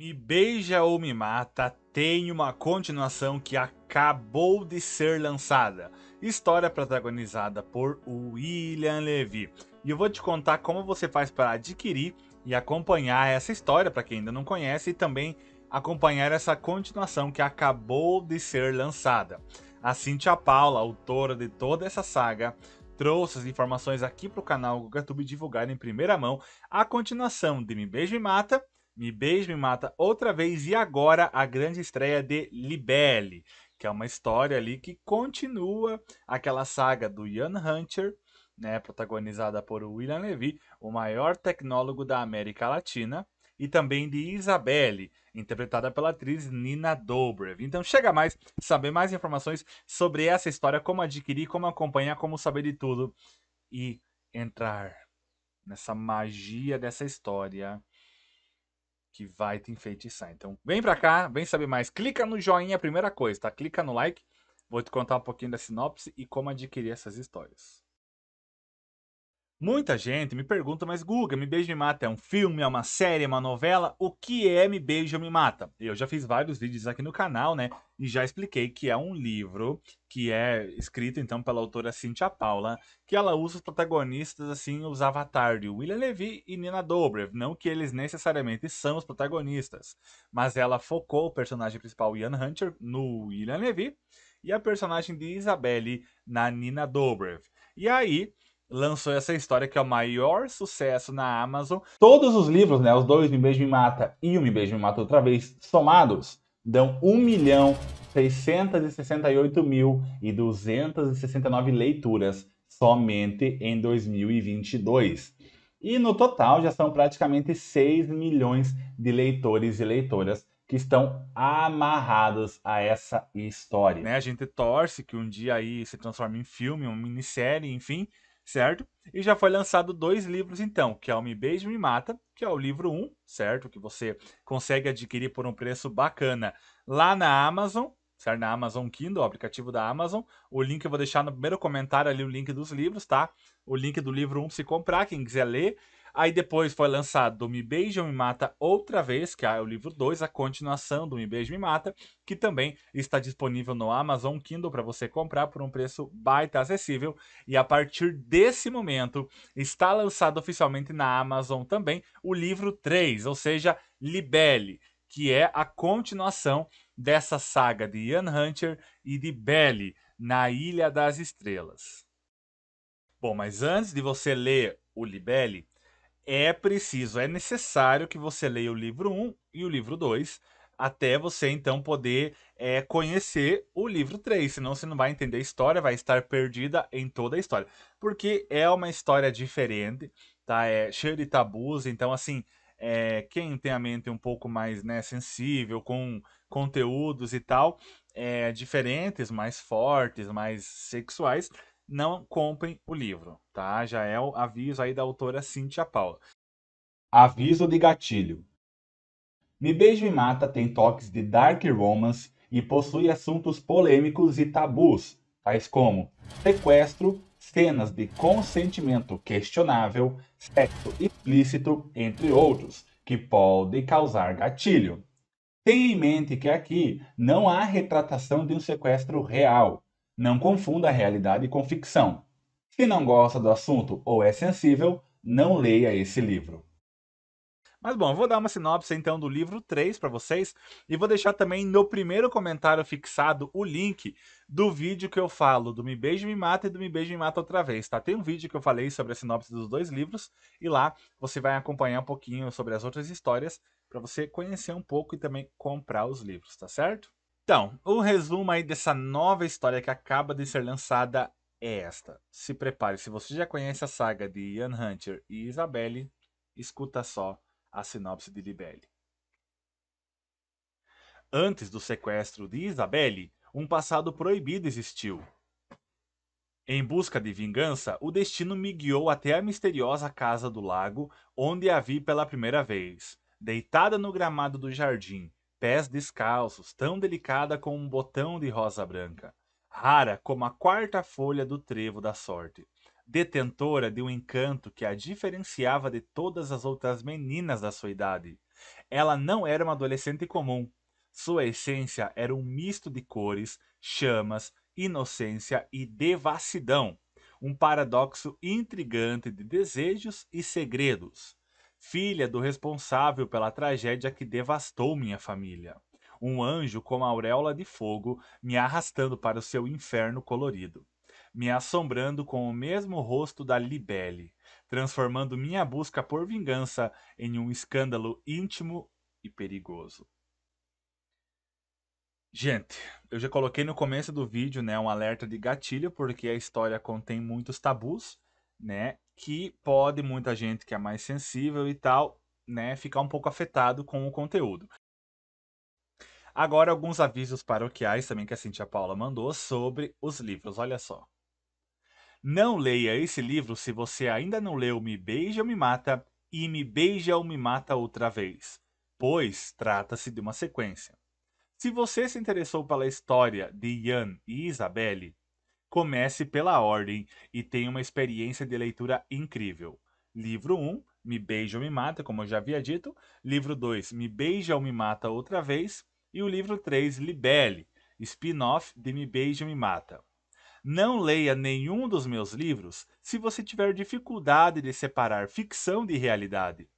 Me Beija ou Me Mata tem uma continuação que acabou de ser lançada. História protagonizada por William Levy. E eu vou te contar como você faz para adquirir e acompanhar essa história para quem ainda não conhece e também acompanhar essa continuação que acabou de ser lançada. A Cintia Paula, autora de toda essa saga, trouxe as informações aqui para o canal GugaTube divulgar em primeira mão a continuação de Me Beija e Mata me Beija, Me Mata Outra Vez e agora a grande estreia de Libelle, que é uma história ali que continua aquela saga do Ian Hunter, né, protagonizada por William Levy, o maior tecnólogo da América Latina, e também de Isabelle, interpretada pela atriz Nina Dobrev. Então chega mais, saber mais informações sobre essa história, como adquirir, como acompanhar, como saber de tudo e entrar nessa magia dessa história que vai te enfeitiçar. Então, vem pra cá, vem saber mais. Clica no joinha, primeira coisa, tá? Clica no like. Vou te contar um pouquinho da sinopse e como adquirir essas histórias. Muita gente me pergunta, mas Guga, Me Beijo Me Mata é um filme, é uma série, é uma novela? O que é Me Beijo Me Mata? Eu já fiz vários vídeos aqui no canal, né? E já expliquei que é um livro que é escrito, então, pela autora Cynthia Paula, que ela usa os protagonistas, assim, os avatar de William Levy e Nina Dobrev. Não que eles necessariamente são os protagonistas, mas ela focou o personagem principal, Ian Hunter, no William Levy e a personagem de Isabelle na Nina Dobrev. E aí lançou essa história que é o maior sucesso na Amazon. Todos os livros, né, os dois Me Beijo Me Mata e o Me Beijo Me Mata Outra Vez, somados, dão 1 milhão 668 mil e 269 leituras somente em 2022. E no total já são praticamente 6 milhões de leitores e leitoras que estão amarrados a essa história. Né, a gente torce que um dia aí se transforme em filme, uma minissérie, enfim, certo? E já foi lançado dois livros então, que é o Me Beijo Me Mata, que é o livro 1, um, certo? Que você consegue adquirir por um preço bacana lá na Amazon, certo? Na Amazon Kindle, o aplicativo da Amazon. O link eu vou deixar no primeiro comentário ali o link dos livros, tá? O link do livro 1 um, se comprar, quem quiser ler. Aí depois foi lançado Me Beija ou Me Mata Outra Vez, que é o livro 2, a continuação do Me Beija Me Mata, que também está disponível no Amazon Kindle para você comprar por um preço baita acessível. E a partir desse momento está lançado oficialmente na Amazon também o livro 3, ou seja, Libelle, que é a continuação dessa saga de Ian Hunter e de Belle na Ilha das Estrelas. Bom, mas antes de você ler o Libelle, é preciso, é necessário que você leia o livro 1 e o livro 2 até você então poder é, conhecer o livro 3, senão você não vai entender a história, vai estar perdida em toda a história. Porque é uma história diferente, tá? É cheia de tabus, então assim, é, quem tem a mente um pouco mais né, sensível, com conteúdos e tal, é, diferentes, mais fortes, mais sexuais, não comprem o livro, tá? Já é o aviso aí da autora Cíntia Paula. Aviso de gatilho. Me Beijo e Mata tem toques de dark romance e possui assuntos polêmicos e tabus, tais como sequestro, cenas de consentimento questionável, sexo explícito, entre outros, que podem causar gatilho. Tenha em mente que aqui não há retratação de um sequestro real, não confunda realidade com ficção. Se não gosta do assunto ou é sensível, não leia esse livro. Mas bom, vou dar uma sinopse então do livro 3 para vocês e vou deixar também no primeiro comentário fixado o link do vídeo que eu falo do Me Beije Me Mata e do Me Beije Me Mata outra vez, tá? Tem um vídeo que eu falei sobre a sinopse dos dois livros e lá você vai acompanhar um pouquinho sobre as outras histórias para você conhecer um pouco e também comprar os livros, tá certo? Então, o resumo aí dessa nova história que acaba de ser lançada é esta. Se prepare, se você já conhece a saga de Ian Hunter e Isabelle, escuta só a sinopse de Libelle. Antes do sequestro de Isabelle, um passado proibido existiu. Em busca de vingança, o destino me guiou até a misteriosa casa do lago, onde a vi pela primeira vez. Deitada no gramado do jardim, pés descalços, tão delicada como um botão de rosa branca, rara como a quarta folha do trevo da sorte, detentora de um encanto que a diferenciava de todas as outras meninas da sua idade. Ela não era uma adolescente comum. Sua essência era um misto de cores, chamas, inocência e devassidão, um paradoxo intrigante de desejos e segredos filha do responsável pela tragédia que devastou minha família. Um anjo com auréola de fogo me arrastando para o seu inferno colorido, me assombrando com o mesmo rosto da Libele, transformando minha busca por vingança em um escândalo íntimo e perigoso. Gente, eu já coloquei no começo do vídeo, né, um alerta de gatilho, porque a história contém muitos tabus, né? que pode muita gente que é mais sensível e tal, né, ficar um pouco afetado com o conteúdo. Agora, alguns avisos paroquiais também que a Cintia Paula mandou sobre os livros, olha só. Não leia esse livro se você ainda não leu Me Beija ou Me Mata e Me Beija ou Me Mata outra vez, pois trata-se de uma sequência. Se você se interessou pela história de Ian e Isabelle, comece pela ordem e tenha uma experiência de leitura incrível. Livro 1, Me Beija ou Me Mata, como eu já havia dito. Livro 2, Me Beija ou Me Mata Outra Vez. E o livro 3, Libele, spin-off de Me Beija ou Me Mata. Não leia nenhum dos meus livros se você tiver dificuldade de separar ficção de realidade.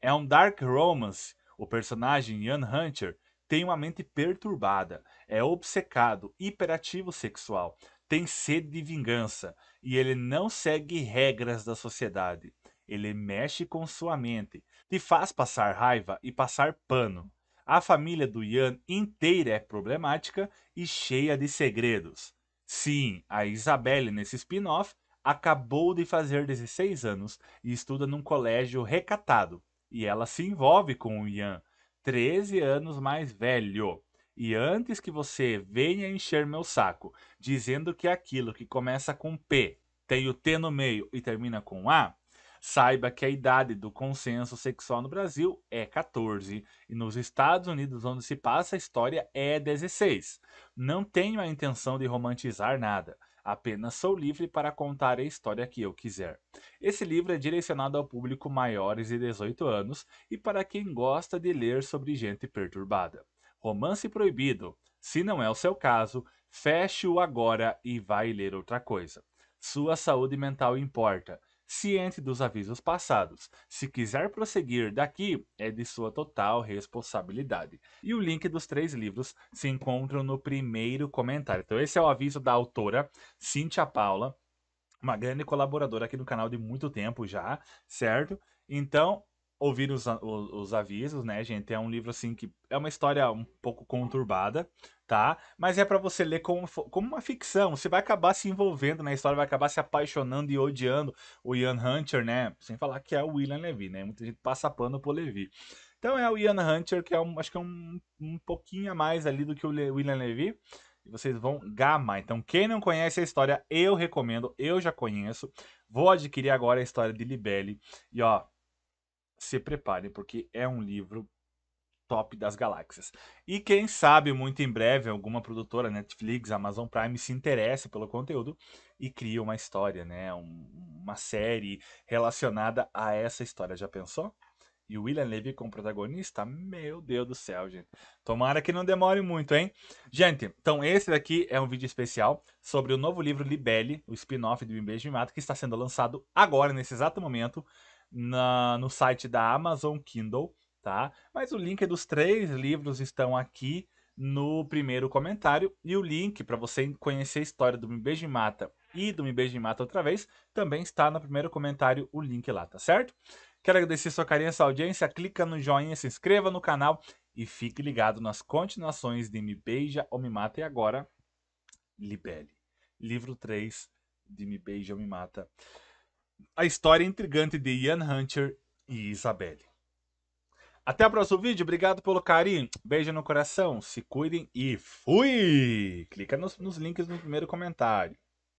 É um dark romance. O personagem Ian Hunter tem uma mente perturbada, é obcecado, hiperativo sexual, tem sede de vingança e ele não segue regras da sociedade. Ele mexe com sua mente, te faz passar raiva e passar pano. A família do Ian inteira é problemática e cheia de segredos. Sim, a Isabelle nesse spin-off acabou de fazer 16 anos e estuda num colégio recatado. E ela se envolve com o Ian, 13 anos mais velho. E antes que você venha encher meu saco dizendo que aquilo que começa com P, tem o T no meio e termina com A, saiba que a idade do consenso sexual no Brasil é 14 e nos Estados Unidos, onde se passa a história, é 16. Não tenho a intenção de romantizar nada. Apenas sou livre para contar a história que eu quiser. Esse livro é direcionado ao público maiores de 18 anos e para quem gosta de ler sobre gente perturbada. Romance Proibido. Se não é o seu caso, feche-o agora e vai ler outra coisa. Sua saúde mental importa. Ciente dos avisos passados. Se quiser prosseguir daqui, é de sua total responsabilidade. E o link dos três livros se encontra no primeiro comentário. Então, esse é o aviso da autora Cíntia Paula, uma grande colaboradora aqui no canal de muito tempo já, certo? Então, ouvir os, os, os, avisos, né, gente? É um livro assim que é uma história um pouco conturbada, tá? Mas é para você ler como, como uma ficção. Você vai acabar se envolvendo na história, vai acabar se apaixonando e odiando o Ian Hunter, né? Sem falar que é o William Levy, né? Muita gente passa pano por Levy. Então é o Ian Hunter, que é um, acho que é um, um pouquinho a mais ali do que o Le William Levy e vocês vão gamar. Então, quem não conhece a história, eu recomendo, eu já conheço. Vou adquirir agora a história de Libelle. E ó, se preparem, porque é um livro top das galáxias. E quem sabe, muito em breve, alguma produtora, Netflix, Amazon Prime, se interesse pelo conteúdo e crie uma história, né? Um, uma série relacionada a essa história. Já pensou? E o William Levy como protagonista? Meu Deus do céu, gente. Tomara que não demore muito, hein? Gente, então esse daqui é um vídeo especial sobre o novo livro Libelle, o spin-off do Me Beijo Me Mata, que está sendo lançado agora, nesse exato momento na, no site da Amazon Kindle, tá? Mas o link dos três livros estão aqui no primeiro comentário e o link para você conhecer a história do Me Beijo e Mata e do Me Beijo e Mata outra vez também está no primeiro comentário o link lá, tá certo? Quero agradecer sua carinha, sua audiência, clica no joinha, se inscreva no canal e fique ligado nas continuações de Me Beija ou Me Mata e agora Libele, livro 3 de Me Beija ou Me Mata a história intrigante de Ian Hunter e Isabelle. Até o próximo vídeo, obrigado pelo carinho, beijo no coração, se cuidem e fui! Clica nos, nos links no primeiro comentário.